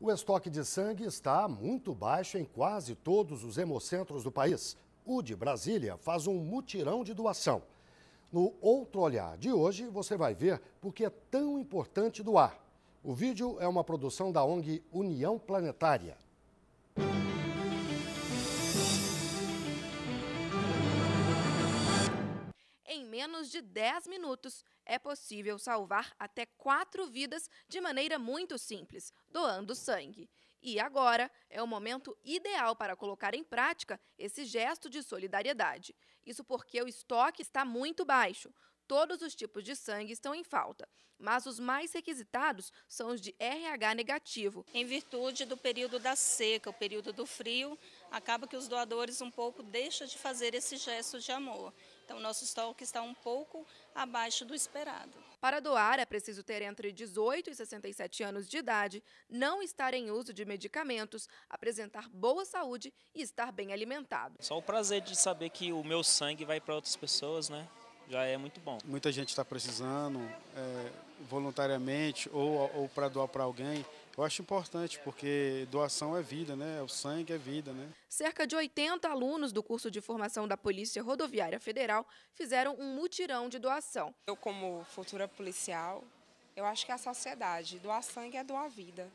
O estoque de sangue está muito baixo em quase todos os hemocentros do país. O de Brasília faz um mutirão de doação. No Outro Olhar de hoje, você vai ver por que é tão importante doar. O vídeo é uma produção da ONG União Planetária. menos de 10 minutos, é possível salvar até quatro vidas de maneira muito simples, doando sangue. E agora é o momento ideal para colocar em prática esse gesto de solidariedade. Isso porque o estoque está muito baixo. Todos os tipos de sangue estão em falta, mas os mais requisitados são os de RH negativo. Em virtude do período da seca, o período do frio, acaba que os doadores um pouco deixam de fazer esse gesto de amor. Então, nosso estoque está um pouco abaixo do esperado. Para doar, é preciso ter entre 18 e 67 anos de idade, não estar em uso de medicamentos, apresentar boa saúde e estar bem alimentado. Só o prazer de saber que o meu sangue vai para outras pessoas, né? já é muito bom. Muita gente está precisando é, voluntariamente ou, ou para doar para alguém. Eu acho importante, porque doação é vida, né? O sangue é vida, né? Cerca de 80 alunos do curso de formação da Polícia Rodoviária Federal fizeram um mutirão de doação. Eu, como futura policial, eu acho que é a sociedade. Doar sangue é doar vida.